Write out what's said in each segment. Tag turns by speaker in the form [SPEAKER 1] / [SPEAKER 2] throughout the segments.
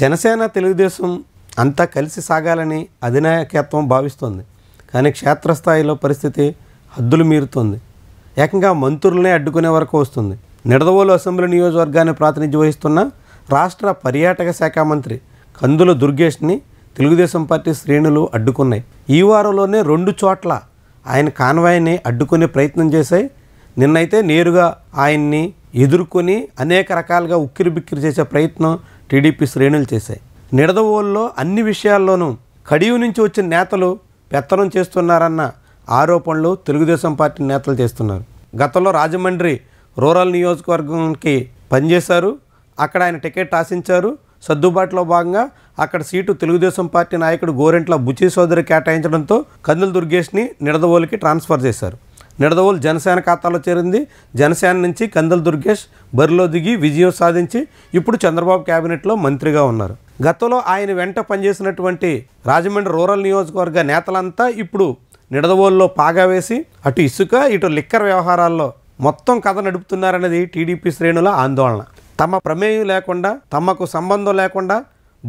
[SPEAKER 1] జనసేన తెలుగుదేశం అంతా కలిసి సాగాలని అధినాయకత్వం భావిస్తోంది కానీ క్షేత్రస్థాయిలో పరిస్థితి హద్దులు మీరుతోంది ఏకంగా మంత్రులనే అడ్డుకునే వరకు వస్తుంది నిడదవోలు అసెంబ్లీ నియోజకవర్గాన్ని ప్రాతినిధ్యం వహిస్తున్న రాష్ట్ర పర్యాటక శాఖ మంత్రి కందుల దుర్గేష్ని తెలుగుదేశం పార్టీ శ్రేణులు అడ్డుకున్నాయి ఈ వారంలోనే రెండు చోట్ల ఆయన కాన్వాయ్ని అడ్డుకునే ప్రయత్నం చేశాయి నిన్నైతే నేరుగా ఆయన్ని ఎదుర్కొని అనేక రకాలుగా ఉక్కిరిబిక్కిరి చేసే ప్రయత్నం టీడీపీ శ్రేణులు చేశాయి నిడదవోల్లో అన్ని విషయాల్లోనూ కడియు నుంచి వచ్చిన నేతలు పెత్తనం చేస్తున్నారన్న ఆరోపణలు తెలుగుదేశం పార్టీ నేతలు చేస్తున్నారు గతంలో రాజమండ్రి రూరల్ నియోజకవర్గంకి పనిచేశారు అక్కడ ఆయన టికెట్ ఆశించారు సర్దుబాటులో భాగంగా అక్కడ సీటు తెలుగుదేశం పార్టీ నాయకుడు గోరెంట్ల బుచి సోదరి కేటాయించడంతో కందుల దుర్గేష్ని నిడదవోలికి ట్రాన్స్ఫర్ చేశారు నిడదవోలు జనసేన ఖాతాలో చేరింది జనసేన నుంచి కందల దుర్గేష్ బరిలో దిగి విజయం సాధించి ఇప్పుడు చంద్రబాబు కేబినెట్లో మంత్రిగా ఉన్నారు గతంలో ఆయన వెంట పనిచేసినటువంటి రాజమండ్రి రూరల్ నియోజకవర్గ నేతలంతా ఇప్పుడు నిడదవోలులో పాగా వేసి అటు ఇసుక ఇటు లిక్కర్ వ్యవహారాల్లో మొత్తం కథ నడుపుతున్నారనేది టీడీపీ శ్రేణుల ఆందోళన తమ ప్రమేయం లేకుండా తమకు సంబంధం లేకుండా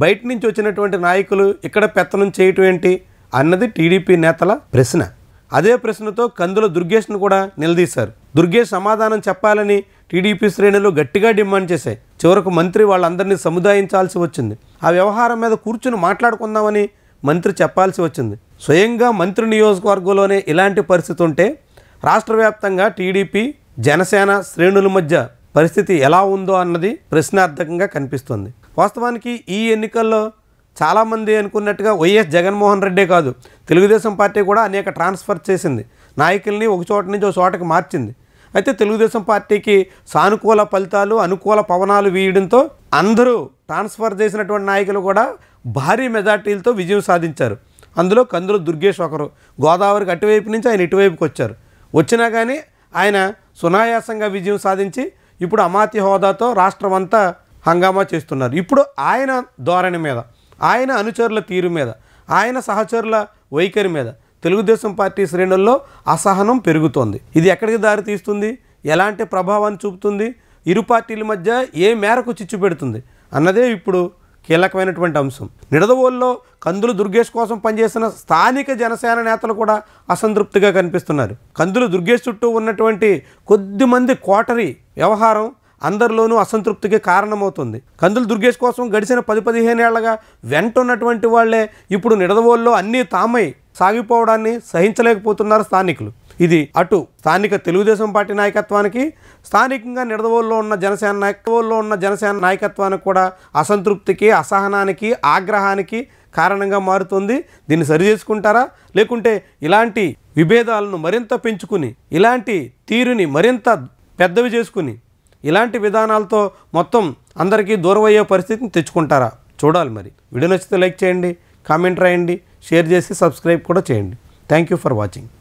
[SPEAKER 1] బయట నుంచి వచ్చినటువంటి నాయకులు ఇక్కడ పెత్తనం చేయటం ఏంటి అన్నది టీడీపీ నేతల ప్రశ్న అదే ప్రశ్నతో కందుల దుర్గేష్ను కూడా నిలదీశారు దుర్గేష్ సమాధానం చెప్పాలని టీడీపీ శ్రేణులు గట్టిగా డిమాండ్ చేశాయి చివరకు మంత్రి వాళ్ళందరినీ సముదాయించాల్సి వచ్చింది ఆ వ్యవహారం మీద కూర్చుని మాట్లాడుకుందామని మంత్రి చెప్పాల్సి వచ్చింది స్వయంగా మంత్రి నియోజకవర్గంలోనే ఇలాంటి పరిస్థితి ఉంటే రాష్ట్ర వ్యాప్తంగా టీడీపీ జనసేన శ్రేణుల మధ్య పరిస్థితి ఎలా ఉందో అన్నది ప్రశ్నార్థకంగా కనిపిస్తుంది వాస్తవానికి ఈ ఎన్నికల్లో చాలామంది అనుకున్నట్టుగా వైఎస్ జగన్మోహన్ రెడ్డే కాదు తెలుగుదేశం పార్టీ కూడా అనేక ట్రాన్స్ఫర్ చేసింది నాయకుల్ని ఒక చోట నుంచి ఒక చోటకి మార్చింది అయితే తెలుగుదేశం పార్టీకి సానుకూల ఫలితాలు అనుకూల పవనాలు వీయడంతో అందరూ ట్రాన్స్ఫర్ చేసినటువంటి నాయకులు కూడా భారీ మెజార్టీలతో విజయం సాధించారు అందులో కందులు దుర్గేష్ ఒకరు గోదావరికి అటువైపు నుంచి ఆయన ఇటువైపుకి వచ్చారు వచ్చినా కానీ ఆయన సునాయాసంగా విజయం సాధించి ఇప్పుడు అమాతి హోదాతో రాష్ట్రం అంతా హంగామా చేస్తున్నారు ఇప్పుడు ఆయన ధోరణి మీద ఆయన అనుచరుల తీరు మీద ఆయన సహచరుల వైఖరి మీద తెలుగుదేశం పార్టీ శ్రేణుల్లో అసహనం పెరుగుతోంది ఇది ఎక్కడికి దారి తీస్తుంది ఎలాంటి ప్రభావాన్ని చూపుతుంది ఇరు పార్టీల మధ్య ఏ మేరకు చిచ్చు పెడుతుంది అన్నదే ఇప్పుడు కీలకమైనటువంటి అంశం నిడదవోల్లో కందులు దుర్గేష్ కోసం పనిచేసిన స్థానిక జనసేన నేతలు కూడా అసంతృప్తిగా కనిపిస్తున్నారు కందులు దుర్గేష్ చుట్టూ ఉన్నటువంటి కొద్దిమంది కోటరీ వ్యవహారం అందరిలోనూ అసంతృప్తికి కారణమవుతుంది కందులు దుర్గేష్ కోసం గడిచిన పది పదిహేనేళ్లగా ఉన్నటువంటి వాళ్లే ఇప్పుడు నిడదవోల్లో అన్నీ తామై సాగిపోవడాన్ని సహించలేకపోతున్నారు స్థానికులు ఇది అటు స్థానిక తెలుగుదేశం పార్టీ నాయకత్వానికి స్థానికంగా నిడదవోల్లో ఉన్న జనసేన నాయకత్వంలో ఉన్న జనసేన నాయకత్వానికి కూడా అసంతృప్తికి అసహనానికి ఆగ్రహానికి కారణంగా మారుతుంది దీన్ని సరిచేసుకుంటారా లేకుంటే ఇలాంటి విభేదాలను మరింత పెంచుకుని ఇలాంటి తీరుని మరింత పెద్దవి చేసుకుని ఇలాంటి విధానాలతో మొత్తం అందరికీ దూరం అయ్యే పరిస్థితిని తెచ్చుకుంటారా చూడాలి మరి వీడియో నచ్చితే లైక్ చేయండి కామెంట్ రాయండి షేర్ చేసి సబ్స్క్రైబ్ కూడా చేయండి థ్యాంక్ యూ ఫర్ వాచింగ్